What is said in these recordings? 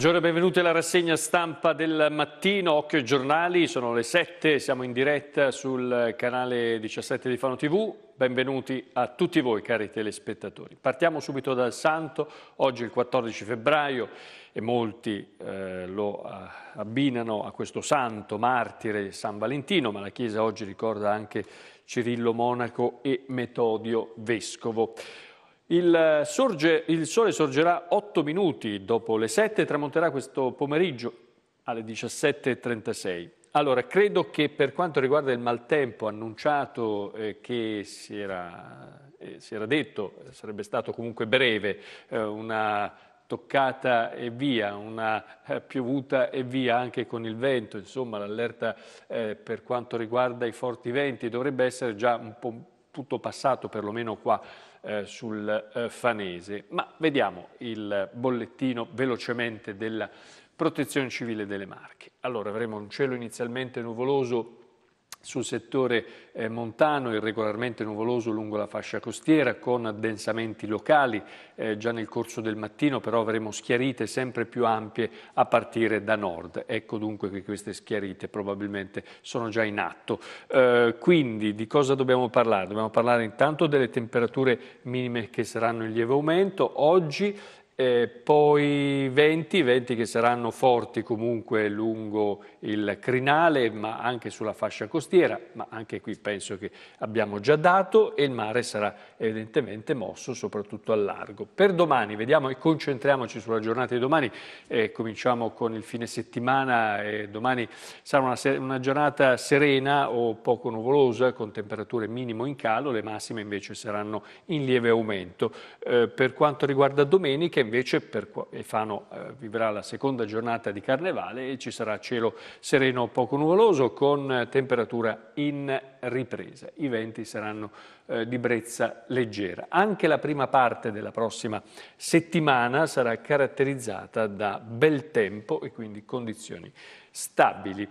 Buongiorno e benvenuti alla rassegna stampa del mattino, occhio ai giornali, sono le 7, siamo in diretta sul canale 17 di Fano TV, benvenuti a tutti voi cari telespettatori. Partiamo subito dal Santo, oggi è il 14 febbraio e molti eh, lo ah, abbinano a questo santo martire San Valentino, ma la Chiesa oggi ricorda anche Cirillo Monaco e Metodio Vescovo. Il, eh, sorge, il, sole sorgerà 8 minuti dopo le 7 e tramonterà questo pomeriggio alle 17.36. Allora, credo che per quanto riguarda il maltempo annunciato eh, che si era, eh, si era, detto, sarebbe stato comunque breve, eh, una toccata e via, una eh, piovuta e via anche con il vento, insomma l'allerta eh, per quanto riguarda i forti venti dovrebbe essere già un po' tutto passato perlomeno qua eh, sul eh, Fanese. Ma vediamo il bollettino velocemente della protezione civile delle Marche. Allora avremo un cielo inizialmente nuvoloso sul settore eh, montano irregolarmente nuvoloso lungo la fascia costiera con addensamenti locali eh, già nel corso del mattino però avremo schiarite sempre più ampie a partire da nord ecco dunque che queste schiarite probabilmente sono già in atto eh, quindi di cosa dobbiamo parlare? Dobbiamo parlare intanto delle temperature minime che saranno in lieve aumento oggi eh, poi venti, venti che saranno forti comunque lungo il crinale, ma anche sulla fascia costiera, ma anche qui penso che abbiamo già dato, e il mare sarà evidentemente mosso soprattutto al largo. Per domani, vediamo e concentriamoci sulla giornata di domani, eh, cominciamo con il fine settimana, eh, domani sarà una, una giornata serena o poco nuvolosa, con temperature minimo in calo, le massime invece saranno in lieve aumento. Eh, per quanto riguarda domenica, invece per, Fano eh, vivrà la seconda giornata di Carnevale e ci sarà cielo sereno poco nuvoloso con eh, temperatura in ripresa. I venti saranno eh, di brezza leggera. Anche la prima parte della prossima settimana sarà caratterizzata da bel tempo e quindi condizioni stabili.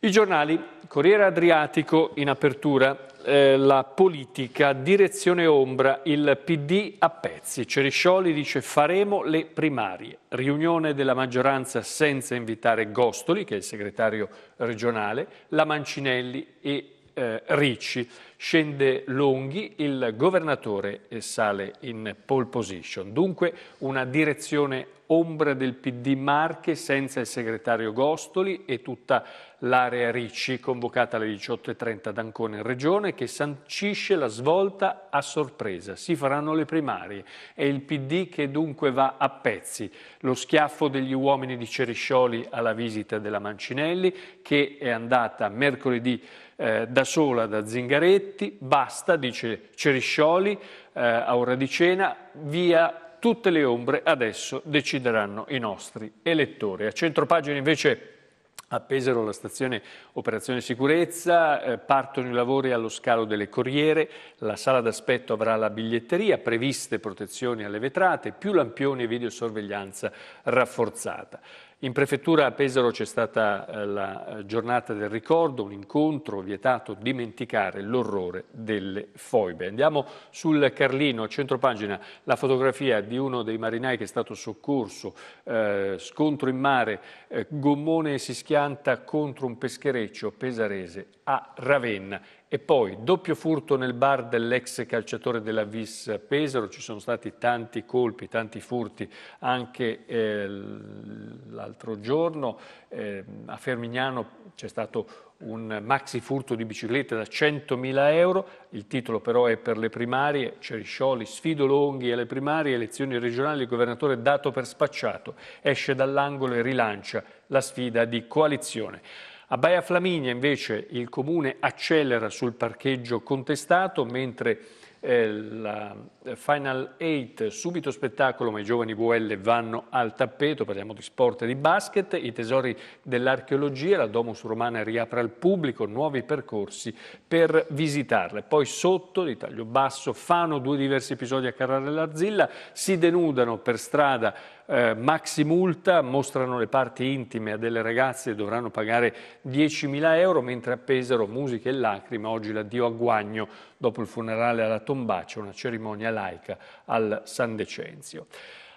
I giornali, Corriere Adriatico in apertura, eh, la politica, direzione ombra, il PD a pezzi. Ceriscioli dice faremo le primarie. Riunione della maggioranza senza invitare Gostoli, che è il segretario regionale, la Mancinelli e eh, Ricci. Scende Longhi, il governatore sale in pole position. Dunque una direzione ombra del PD Marche senza il segretario Gostoli e tutta l'area Ricci convocata alle 18.30 ad Ancona in Regione che sancisce la svolta a sorpresa. Si faranno le primarie. È il PD che dunque va a pezzi. Lo schiaffo degli uomini di Ceriscioli alla visita della Mancinelli che è andata mercoledì eh, da sola da Zingaretti Bassetti, basta, dice Ceriscioli eh, a di cena, via tutte le ombre, adesso decideranno i nostri elettori. A centropagina invece a Pesaro la stazione Operazione Sicurezza, eh, partono i lavori allo scalo delle Corriere, la sala d'aspetto avrà la biglietteria, previste protezioni alle vetrate, più lampioni e videosorveglianza rafforzata. In prefettura a Pesaro c'è stata eh, la eh, giornata del ricordo, un incontro vietato dimenticare l'orrore delle foibe. Andiamo sul Carlino, a centropagina, la fotografia di uno dei marinai che è stato soccorso, eh, scontro in mare, eh, gommone si schianta contro un peschereccio pesarese a Ravenna. E poi doppio furto nel bar dell'ex calciatore della Vis Pesaro, ci sono stati tanti colpi, tanti furti anche eh, l'altro giorno. Eh, a Fermignano c'è stato un maxi furto di bicicletta da 100.000 euro, il titolo però è per le primarie, Ceriscioli, sfido Longhi alle primarie, elezioni regionali, il governatore dato per spacciato, esce dall'angolo e rilancia la sfida di coalizione. A Baia Flaminia invece il comune accelera sul parcheggio contestato mentre eh, la Final 8 subito spettacolo ma i giovani VL vanno al tappeto, parliamo di sport e di basket, i tesori dell'archeologia, la Domus Romana riapre al pubblico, nuovi percorsi per visitarle. Poi sotto di taglio basso fanno due diversi episodi a Carrara e Larzilla, si denudano per strada eh, maxi multa, mostrano le parti intime a delle ragazze e dovranno pagare 10.000 euro, mentre a Pesaro musica e lacrime, oggi l'addio a Guagno dopo il funerale alla Tombaccia, una cerimonia laica al San Decenzio.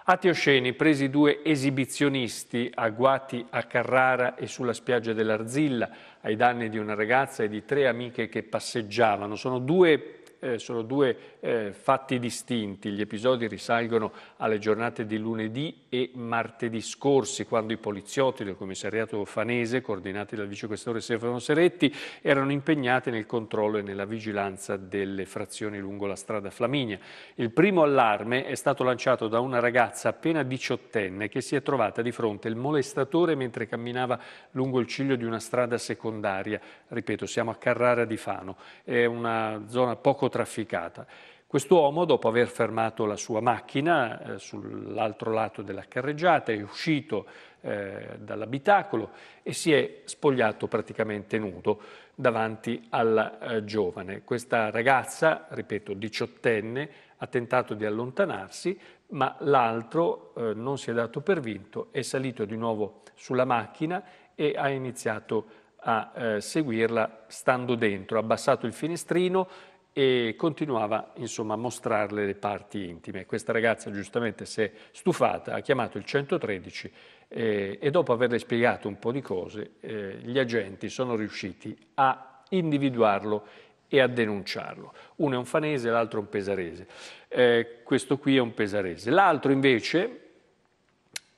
A osceni presi due esibizionisti agguati a Carrara e sulla spiaggia dell'Arzilla ai danni di una ragazza e di tre amiche che passeggiavano. Sono due eh, sono due eh, fatti distinti. Gli episodi risalgono alle giornate di lunedì e martedì scorsi, quando i poliziotti del commissariato fanese, coordinati dal vicequestore Stefano Seretti, erano impegnati nel controllo e nella vigilanza delle frazioni lungo la strada Flaminia. Il primo allarme è stato lanciato da una ragazza appena diciottenne che si è trovata di fronte al molestatore mentre camminava lungo il ciglio di una strada secondaria. Ripeto, siamo a Carrara di Fano. È una zona poco trafficata. Quest'uomo, dopo aver fermato la sua macchina eh, sull'altro lato della carreggiata, è uscito eh, dall'abitacolo e si è spogliato praticamente nudo davanti alla eh, giovane. Questa ragazza, ripeto, diciottenne, ha tentato di allontanarsi, ma l'altro eh, non si è dato per vinto, è salito di nuovo sulla macchina e ha iniziato a eh, seguirla stando dentro, ha abbassato il finestrino, e continuava insomma, a mostrarle le parti intime. Questa ragazza giustamente si è stufata, ha chiamato il 113 eh, e dopo averle spiegato un po' di cose eh, gli agenti sono riusciti a individuarlo e a denunciarlo. Uno è un fanese, l'altro è un pesarese. Eh, questo qui è un pesarese. L'altro invece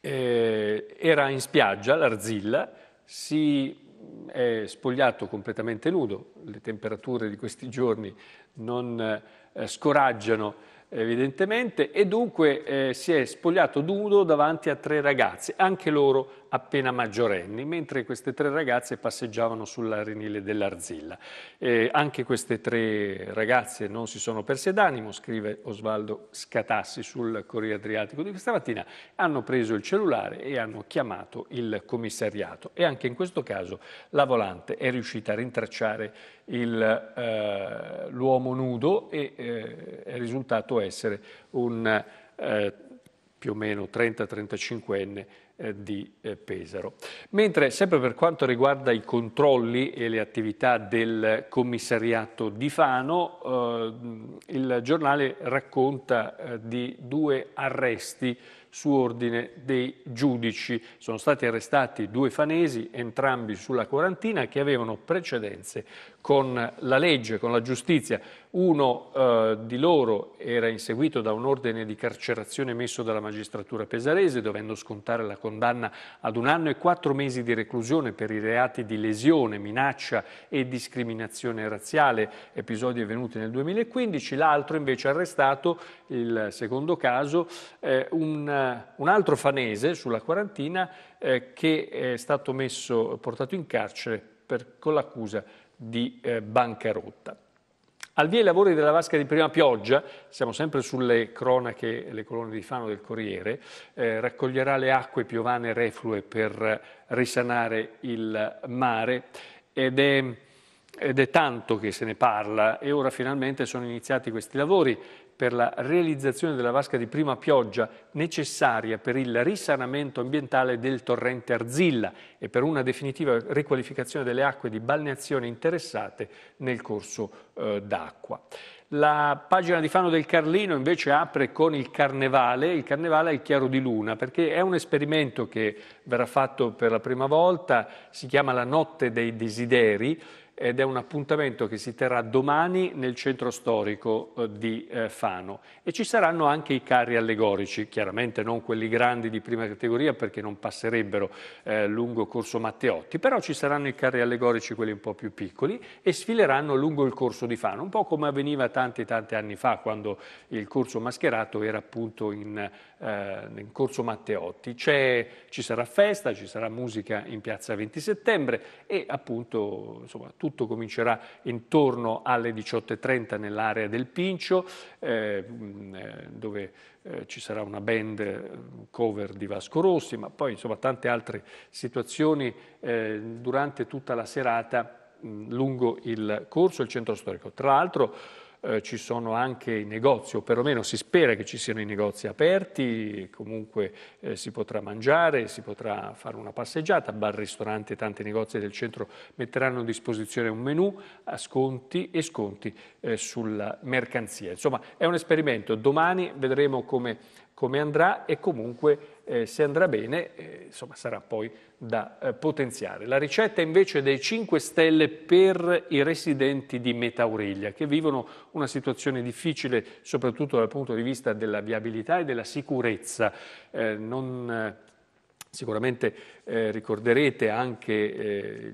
eh, era in spiaggia, l'Arzilla, si è spogliato completamente nudo, le temperature di questi giorni non eh, scoraggiano evidentemente e dunque eh, si è spogliato nudo davanti a tre ragazze, anche loro appena maggiorenni, mentre queste tre ragazze passeggiavano sull'arenile dell'Arzilla. Eh, anche queste tre ragazze non si sono perse d'animo, scrive Osvaldo Scatassi sul Corriere Adriatico di questa mattina, hanno preso il cellulare e hanno chiamato il commissariato e anche in questo caso la volante è riuscita a rintracciare eh, l'uomo eh, nudo e eh, è risultato essere un eh, più o meno 30-35enne eh, di eh, Pesaro. Mentre sempre per quanto riguarda i controlli e le attività del commissariato di Fano, eh, il giornale racconta eh, di due arresti su ordine dei giudici. Sono stati arrestati due fanesi, entrambi sulla quarantina, che avevano precedenze con la legge, con la giustizia. Uno eh, di loro era inseguito da un ordine di carcerazione messo dalla magistratura pesarese, dovendo scontare la condanna ad un anno e quattro mesi di reclusione per i reati di lesione, minaccia e discriminazione razziale, episodi avvenuti nel 2015. L'altro invece arrestato, il secondo caso, eh, un, un, altro fanese sulla quarantina eh, che è stato messo, portato in carcere per, con l'accusa di di eh, bancarotta. Al via i lavori della vasca di prima pioggia, siamo sempre sulle cronache, le colonne di Fano del Corriere, eh, raccoglierà le acque piovane reflue per risanare il mare ed è, ed è tanto che se ne parla e ora finalmente sono iniziati questi lavori per la realizzazione della vasca di prima pioggia necessaria per il risanamento ambientale del torrente Arzilla e per una definitiva riqualificazione delle acque di balneazione interessate nel corso eh, d'acqua. La pagina di Fano del Carlino invece apre con il carnevale, il carnevale è il chiaro di luna, perché è un esperimento che verrà fatto per la prima volta, si chiama la notte dei desideri, ed è un appuntamento che si terrà domani nel centro storico eh, di eh, Fano e ci saranno anche i carri allegorici, chiaramente non quelli grandi di prima categoria perché non passerebbero eh, lungo Corso Matteotti, però ci saranno i carri allegorici quelli un po' più piccoli e sfileranno lungo il Corso di Fano, un po' come avveniva tanti tanti anni fa quando il Corso Mascherato era appunto in eh, in corso Matteotti. C'è, ci sarà festa, ci sarà musica in piazza 20 settembre e appunto insomma, tutto comincerà intorno alle 18.30 nell'area del Pincio eh, eh, dove eh, ci sarà una band eh, cover di Vasco Rossi, ma poi insomma tante altre situazioni eh, durante tutta la serata lungo il corso, il centro storico. Tra l'altro eh, ci sono anche i negozi, o perlomeno si spera che ci siano i negozi aperti, comunque eh, si potrà mangiare, si potrà fare una passeggiata, bar, ristorante, tanti negozi del centro metteranno a disposizione un menù a sconti e sconti eh, sulla mercanzia. Insomma è un esperimento, domani vedremo come, come andrà e comunque eh, se andrà bene, eh, insomma, sarà poi da eh, potenziare. La ricetta invece dei 5 Stelle per i residenti di Metauriglia, che vivono una situazione difficile soprattutto dal punto di vista della viabilità e della sicurezza. Eh, non, eh, sicuramente eh, ricorderete anche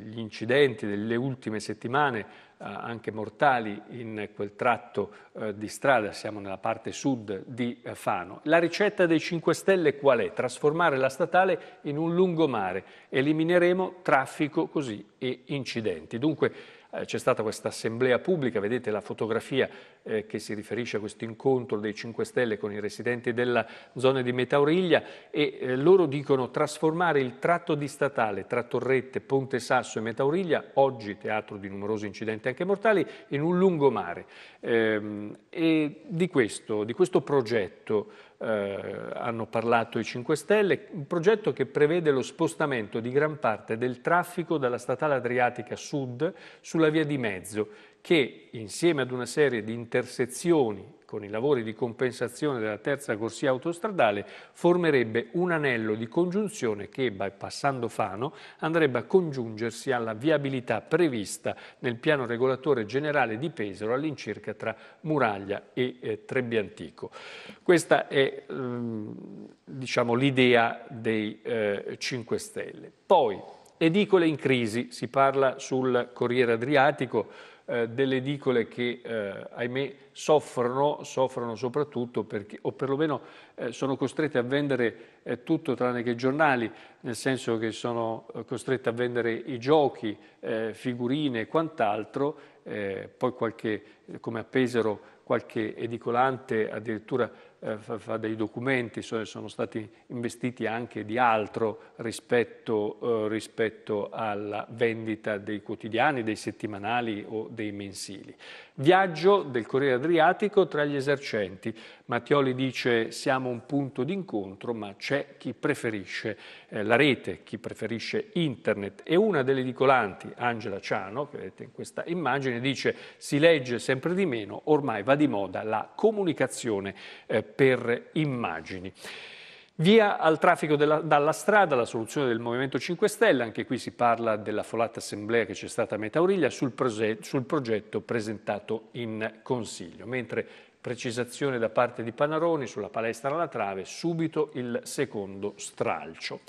gli incidenti delle ultime settimane eh, anche mortali in quel tratto eh, di strada, siamo nella parte sud di eh, Fano. La ricetta dei 5 Stelle qual è? Trasformare la statale in un lungomare, elimineremo traffico così e incidenti. Dunque eh, c'è stata questa assemblea pubblica, vedete la fotografia eh, che si riferisce a questo incontro dei 5 Stelle con i residenti della zona di Metauriglia e eh, loro dicono trasformare il tratto di statale tra Torrette, Ponte Sasso e Metauriglia, oggi teatro di numerosi incidenti anche mortali, in un lungomare. Eh, e di questo, di questo progetto eh, hanno parlato i 5 Stelle, un progetto che prevede lo spostamento di gran parte del traffico dalla statale Adriatica Sud sulla via di mezzo che insieme ad una serie di intersezioni con i lavori di compensazione della terza corsia autostradale formerebbe un anello di congiunzione che, bypassando Fano, andrebbe a congiungersi alla viabilità prevista nel piano regolatore generale di Pesaro all'incirca tra Muraglia e eh, Trebbiantico. Questa è mm, diciamo, l'idea dei eh, 5 Stelle. Poi, edicole in crisi, si parla sul Corriere Adriatico, eh, delle edicole che, eh, ahimè, soffrono, soffrono soprattutto perché, o perlomeno eh, sono costrette a vendere eh, tutto tranne che i giornali, nel senso che sono eh, costrette a vendere i giochi, eh, figurine e quant'altro, poi qualche, come a Pesaro, qualche edicolante addirittura eh, fa, fa, dei documenti, sono, sono, stati investiti anche di altro rispetto, eh, rispetto, alla vendita dei quotidiani, dei settimanali o dei mensili. Viaggio del Corriere Adriatico tra gli esercenti. Mattioli dice siamo un punto d'incontro, ma c'è chi preferisce eh, la rete, chi preferisce internet. E una delle edicolanti, Angela Ciano, che vedete in questa immagine, dice si legge sempre di meno, ormai va di moda la comunicazione eh, per immagini. Via al traffico della, dalla strada, la soluzione del Movimento 5 Stelle, anche qui si parla della folata assemblea che c'è stata a Metauriglia sul, prose, sul progetto presentato in Consiglio, mentre precisazione da parte di Panaroni sulla palestra alla trave, subito il secondo stralcio.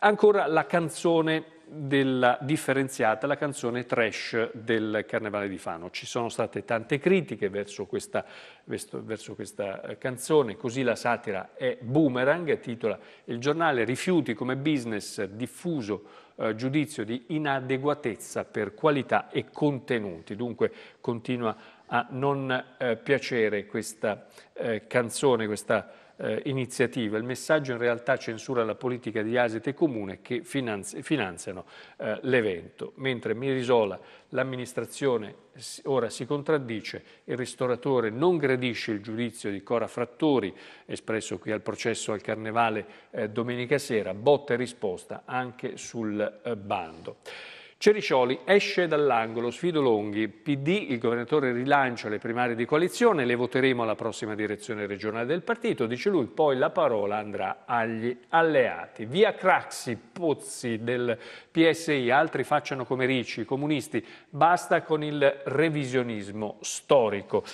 Ancora la canzone della differenziata, la canzone trash del Carnevale di Fano. Ci sono state tante critiche verso questa, verso questa eh, canzone, così la satira è boomerang, titola il giornale Rifiuti come business diffuso eh, giudizio di inadeguatezza per qualità e contenuti. Dunque continua a non eh, piacere questa eh, canzone, questa canzone eh, iniziativa. Il messaggio in realtà censura la politica di Asete e Comune che finanzi finanziano eh, l'evento, mentre Mirisola l'amministrazione ora si contraddice, il ristoratore non gradisce il giudizio di Cora Frattori, espresso qui al processo al Carnevale eh, domenica sera, botta e risposta anche sul eh, bando. Ceriscioli esce dall'angolo, sfido Longhi, PD, il governatore rilancia le primarie di coalizione, le voteremo alla prossima direzione regionale del partito, dice lui, poi la parola andrà agli alleati. Via Craxi, Pozzi del PSI, altri facciano come Ricci, i comunisti, basta con il revisionismo storico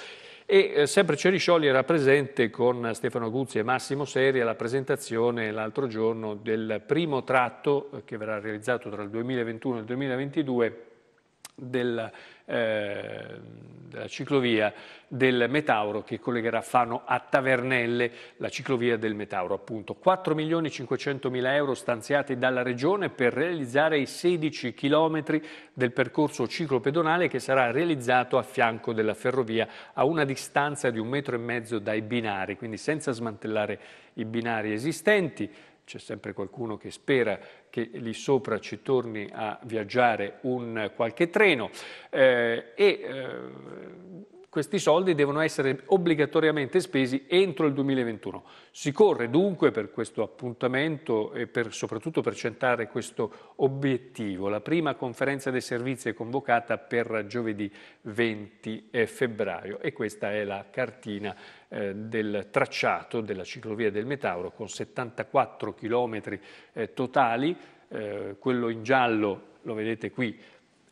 e eh, sempre Ceriscioli era presente con Stefano Guzzi e Massimo Seri alla presentazione l'altro giorno del primo tratto eh, che verrà realizzato tra il 2021 e il 2022 del, eh, della ciclovia del Metauro che collegherà Fano a Tavernelle, la ciclovia del Metauro appunto. 4 milioni 500 mila euro stanziati dalla Regione per realizzare i 16 chilometri del percorso ciclopedonale che sarà realizzato a fianco della ferrovia a una distanza di un metro e mezzo dai binari, quindi senza smantellare i binari esistenti c'è sempre qualcuno che spera che lì sopra ci torni a viaggiare un qualche treno eh, e eh, questi soldi devono essere obbligatoriamente spesi entro il 2021. Si corre dunque per questo appuntamento e per, soprattutto per centrare questo obiettivo. La prima conferenza dei servizi è convocata per giovedì 20 febbraio e questa è la cartina eh, del tracciato della ciclovia del Metauro con 74 chilometri eh, totali, eh, quello in giallo lo vedete qui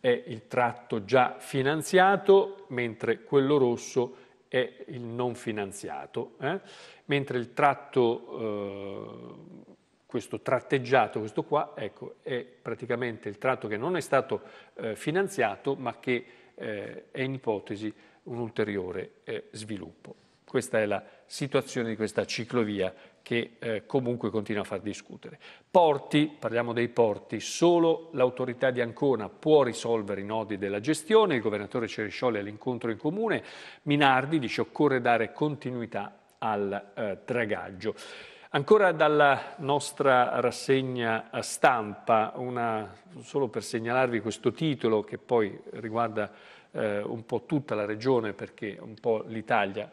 è il tratto già finanziato, mentre quello rosso è il non finanziato, eh? mentre il tratto, eh, questo tratteggiato, questo qua, ecco, è praticamente il tratto che non è stato eh, finanziato, ma che eh, è in ipotesi un ulteriore eh, sviluppo. Questa è la situazione di questa ciclovia che eh, comunque continua a far discutere. Porti, parliamo dei porti, solo l'autorità di Ancona può risolvere i nodi della gestione, il governatore Cerescioli all'incontro in comune, Minardi dice occorre dare continuità al eh, dragaggio. Ancora dalla nostra rassegna eh, stampa, una, solo per segnalarvi questo titolo che poi riguarda eh, un po' tutta la regione perché un po' l'Italia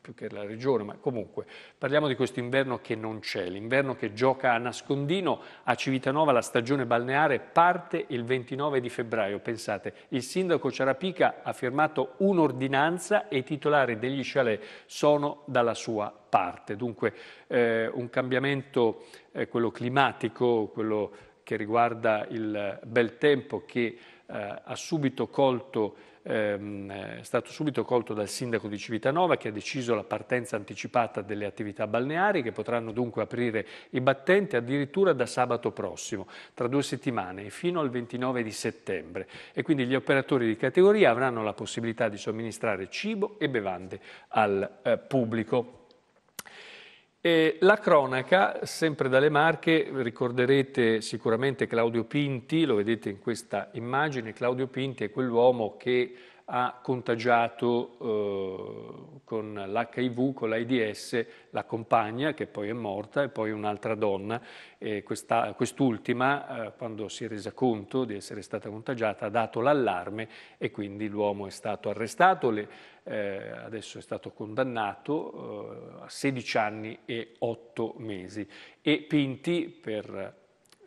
più che la regione, ma comunque parliamo di questo inverno che non c'è, l'inverno che gioca a nascondino a Civitanova, la stagione balneare parte il 29 di febbraio, pensate, il sindaco Ciarapica ha firmato un'ordinanza e i titolari degli chalet sono dalla sua parte, dunque eh, un cambiamento, eh, quello climatico, quello che riguarda il bel tempo che eh, ha subito colto ehm, è stato subito colto dal sindaco di Civitanova che ha deciso la partenza anticipata delle attività balneari che potranno dunque aprire i battenti addirittura da sabato prossimo, tra due settimane e fino al 29 di settembre e quindi gli operatori di categoria avranno la possibilità di somministrare cibo e bevande al eh, pubblico. Eh, la cronaca, sempre dalle Marche, ricorderete sicuramente Claudio Pinti, lo vedete in questa immagine, Claudio Pinti è quell'uomo che ha contagiato eh, con l'HIV, con l'AIDS, la compagna che poi è morta e poi un'altra donna. quest'ultima, quest eh, quando si è resa conto di essere stata contagiata, ha dato l'allarme e quindi l'uomo è stato arrestato. Le, eh, adesso è stato condannato eh, a 16 anni e 8 mesi. E Pinti, per,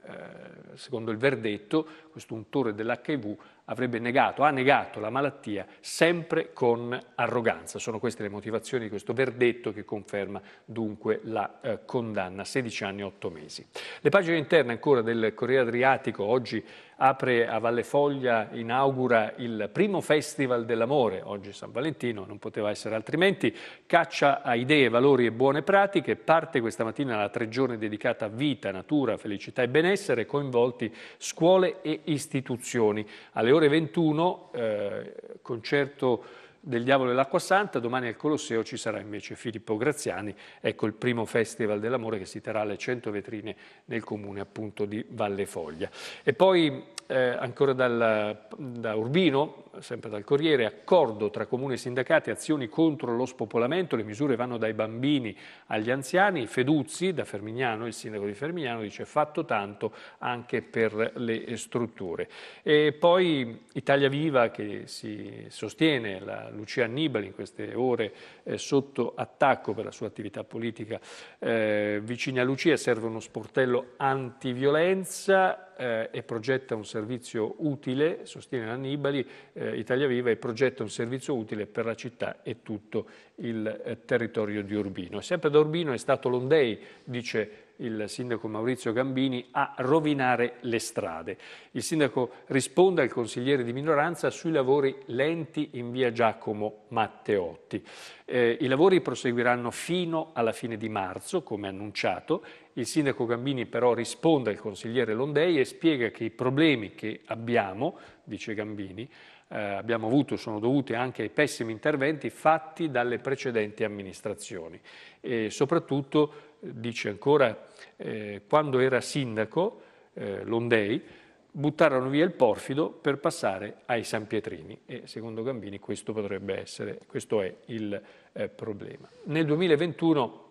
eh, secondo il verdetto, questo untore dell'HIV, avrebbe negato, ha negato la malattia sempre con arroganza. Sono queste le motivazioni di questo verdetto che conferma dunque la eh, condanna, 16 anni e 8 mesi. Le pagine interne ancora del Corriere Adriatico oggi apre a Valle Foglia, inaugura il primo festival dell'amore, oggi San Valentino, non poteva essere altrimenti, caccia a idee, valori e buone pratiche, parte questa mattina la tre giorni dedicata a vita, natura, felicità e benessere, coinvolti scuole e istituzioni. Alle ore 21, eh, concerto del Diavolo e l'Acqua Santa, domani al Colosseo ci sarà invece Filippo Graziani, ecco il primo festival dell'amore che si terrà alle 100 vetrine nel comune appunto di Valle Foglia. E poi eh, ancora dal, da Urbino, sempre dal Corriere, accordo tra comune e sindacati, azioni contro lo spopolamento, le misure vanno dai bambini agli anziani, Feduzzi da Fermignano, il sindaco di Fermignano dice fatto tanto anche per le strutture. E poi Italia Viva che si sostiene la Lucia Annibali in queste ore eh, sotto attacco per la sua attività politica. Eh, vicini a Lucia serve uno sportello antiviolenza eh, e progetta un servizio utile, sostiene Annibali, eh, Italia Viva, e progetta un servizio utile per la città e tutto il eh, territorio di Urbino. E sempre da Urbino è stato l'Ondei, dice il sindaco Maurizio Gambini a rovinare le strade. Il sindaco risponde al consigliere di minoranza sui lavori lenti in via Giacomo Matteotti. Eh, I lavori proseguiranno fino alla fine di marzo, come annunciato. Il sindaco Gambini però risponde al consigliere Londei e spiega che i problemi che abbiamo, dice Gambini, eh, abbiamo avuto sono dovuti anche ai pessimi interventi fatti dalle precedenti amministrazioni e soprattutto dice ancora, eh, quando era sindaco eh, Londei, buttarono via il porfido per passare ai San Pietrini e secondo Gambini questo potrebbe essere, questo è il eh, problema. Nel 2021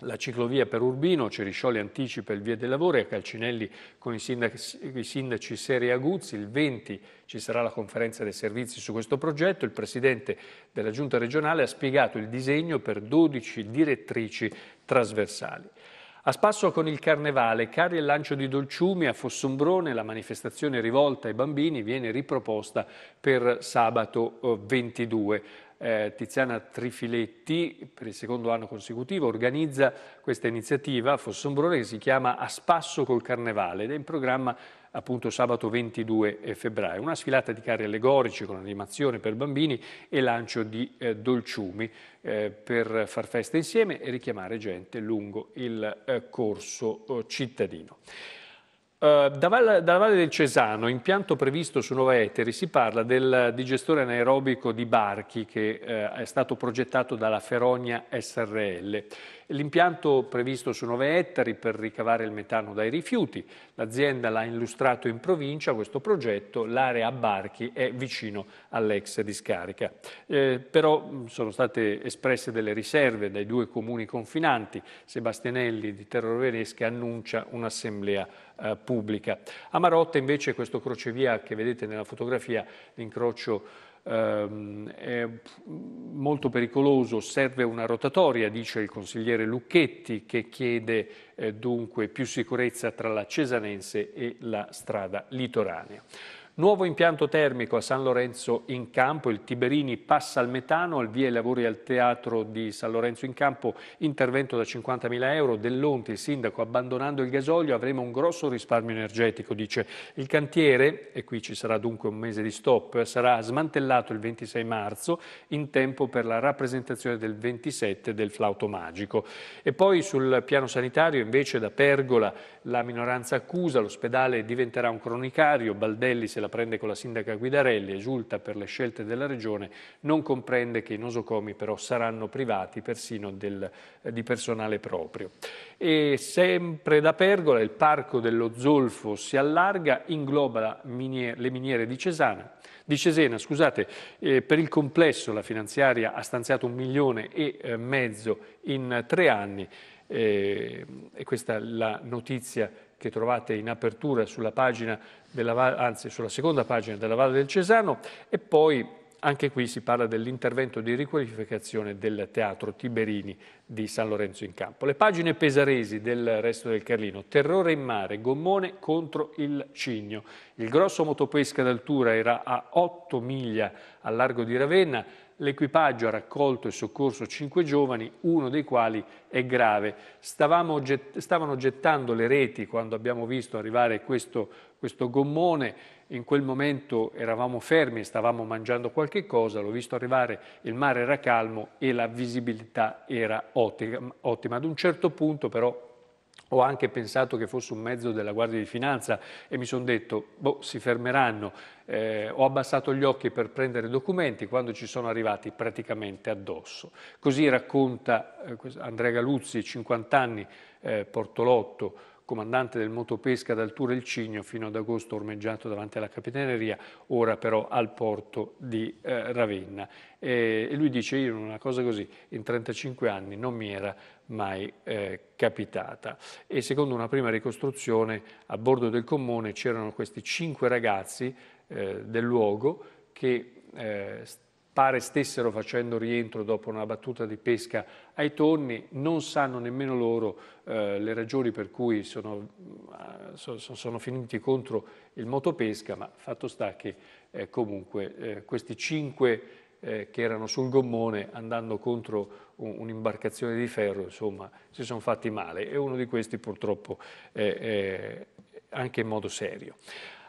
la ciclovia per Urbino, Ceriscioli anticipa il via dei lavori, a Calcinelli con i sindaci, i sindaci Seri e Aguzzi, il 20 ci sarà la conferenza dei servizi su questo progetto, il presidente della giunta regionale ha spiegato il disegno per 12 direttrici trasversali. A spasso con il carnevale, cari e lancio di dolciumi a Fossombrone, la manifestazione rivolta ai bambini viene riproposta per sabato 22. Eh, eh, Tiziana Trifiletti, per il secondo anno consecutivo, organizza questa iniziativa a Fossombrone che si chiama A spasso col carnevale ed è in programma appunto sabato 22 eh, febbraio. Una sfilata di carri allegorici con animazione per bambini e lancio di eh, dolciumi eh, per far festa insieme e richiamare gente lungo il eh, corso oh, cittadino. Uh, da Val, dalla Valle del Cesano, impianto previsto su Nova Eteri, si parla del digestore anaerobico di Barchi che uh, è stato progettato dalla Ferogna SRL. L'impianto previsto su 9 ettari per ricavare il metano dai rifiuti, l'azienda l'ha illustrato in provincia questo progetto, l'area a Barchi è vicino all'ex discarica. Eh, però sono state espresse delle riserve dai due comuni confinanti, Sebastianelli di Terror Veresca annuncia un'assemblea eh, pubblica. A Marotta invece questo crocevia che vedete nella fotografia, l'incrocio Ehm, è molto pericoloso, serve una rotatoria, dice il consigliere Lucchetti, che chiede eh, dunque più sicurezza tra la Cesanense e la strada litoranea. Nuovo impianto termico a San Lorenzo in Campo, il Tiberini passa al metano, al via i lavori al teatro di San Lorenzo in Campo, intervento da 50.000 euro, Dell'Onti, il sindaco abbandonando il gasolio avremo un grosso risparmio energetico, dice il cantiere, e qui ci sarà dunque un mese di stop, sarà smantellato il 26 marzo in tempo per la rappresentazione del 27 del flauto magico. E poi sul piano sanitario invece da Pergola la minoranza accusa, l'ospedale diventerà un cronicario, Baldelli se la prende con la sindaca Guidarelli, esulta per le scelte della Regione, non comprende che i nosocomi però saranno privati persino del, eh, di personale proprio. E sempre da Pergola il parco dello Zolfo si allarga, ingloba minier, le miniere di Cesana, di Cesena, scusate, eh, per il complesso la finanziaria ha stanziato un milione e eh, mezzo in tre anni eh, e questa è la notizia che trovate in apertura sulla, pagina della, anzi, sulla seconda pagina della Valle del Cesano e poi anche qui si parla dell'intervento di riqualificazione del teatro Tiberini di San Lorenzo in campo. Le pagine pesaresi del resto del Carlino, terrore in mare, gommone contro il cigno. Il grosso motopesca d'altura era a 8 miglia al largo di Ravenna, l'equipaggio ha raccolto e soccorso 5 giovani, uno dei quali è grave. Stavamo, stavano gettando le reti quando abbiamo visto arrivare questo, questo gommone in quel momento eravamo fermi, stavamo mangiando qualche cosa, l'ho visto arrivare, il mare era calmo e la visibilità era ottima ottima, Ad un certo punto però ho anche pensato che fosse un mezzo della Guardia di Finanza e mi sono detto, boh, si fermeranno. Eh, ho abbassato gli occhi per prendere documenti quando ci sono arrivati praticamente addosso. Così racconta eh, Andrea Galuzzi, 50 anni, eh, Portolotto, comandante del motopesca dal Il Cigno fino ad agosto ormeggiato davanti alla capitaneria, ora però al porto di eh, Ravenna. E, e, lui dice io una cosa così in 35 anni non mi era mai eh, capitata e secondo una prima ricostruzione a bordo del comune c'erano questi cinque ragazzi eh, del luogo che eh, pare stessero facendo rientro dopo una battuta di pesca ai tonni, non sanno nemmeno loro eh, le ragioni per cui sono, eh, so, sono, finiti contro il motopesca, ma fatto sta che eh, comunque eh, questi cinque eh, che erano sul gommone andando contro un'imbarcazione di ferro, insomma, si sono fatti male e uno di questi purtroppo anche in modo serio.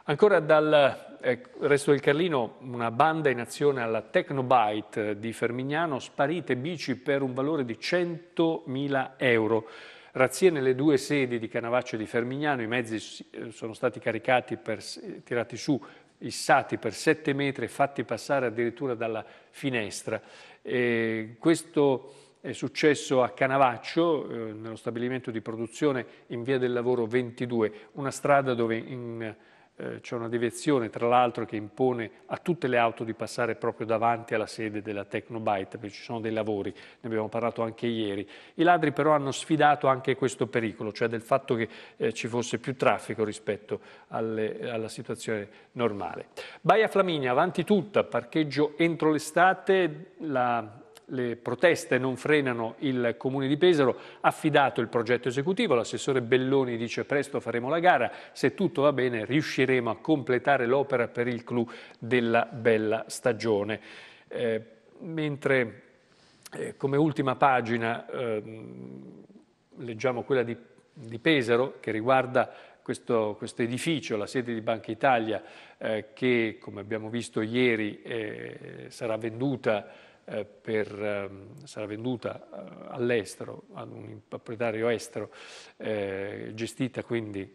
Ancora dal eh, resto del Carlino una banda in azione alla Tecnobyte di Fermignano, sparite bici per un valore di 100.000 euro. Razzie nelle due sedi di Canavaccio e di Fermignano, i mezzi eh, sono stati caricati per, eh, tirati su, issati per 7 metri e fatti passare addirittura dalla finestra. E questo è successo a Canavaccio, eh, nello stabilimento di produzione in via del lavoro 22, una strada dove in eh, c'è una deviazione tra l'altro che impone a tutte le auto di passare proprio davanti alla sede della Tecnobyte perché ci sono dei lavori, ne abbiamo parlato anche ieri. I ladri però hanno sfidato anche questo pericolo, cioè del fatto che eh, ci fosse più traffico rispetto alle, alla situazione normale. Baia Flaminia, avanti tutta, parcheggio entro l'estate, la le proteste non frenano il Comune di Pesaro, affidato il progetto esecutivo, l'assessore Belloni dice presto faremo la gara, se tutto va bene riusciremo a completare l'opera per il clou della bella stagione. Eh, mentre eh, come ultima pagina eh, leggiamo quella di, di, Pesaro che riguarda questo, questo, edificio, la sede di Banca Italia, eh, che come abbiamo visto ieri eh, sarà venduta eh, per, ehm, sarà venduta eh, all'estero, ad un proprietario estero, eh, gestita quindi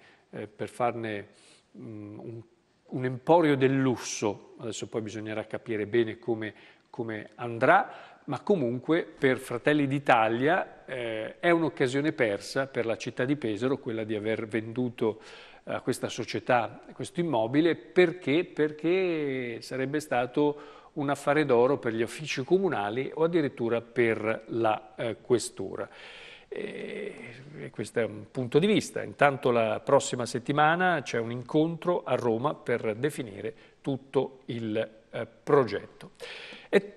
per farne un, un emporio del lusso, adesso poi bisognerà capire bene come, come andrà, ma comunque per Fratelli d'Italia eh, è un'occasione persa per la città di Pesaro quella di aver venduto a questa società questo immobile perché, perché sarebbe stato un affare d'oro per gli uffici comunali o addirittura per la eh, questura. E questo è un punto di vista. Intanto la prossima settimana c'è un incontro a Roma per definire tutto il eh, progetto. E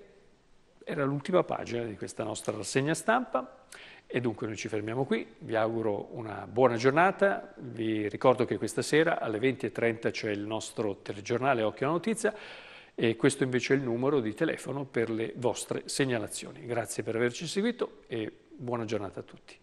era l'ultima pagina di questa nostra rassegna stampa e dunque noi ci fermiamo qui, vi auguro una buona giornata, vi ricordo che questa sera alle 20.30 c'è il nostro telegiornale Occhio alla Notizia, e questo invece è il numero di telefono per le vostre segnalazioni. Grazie per averci seguito e buona giornata a tutti.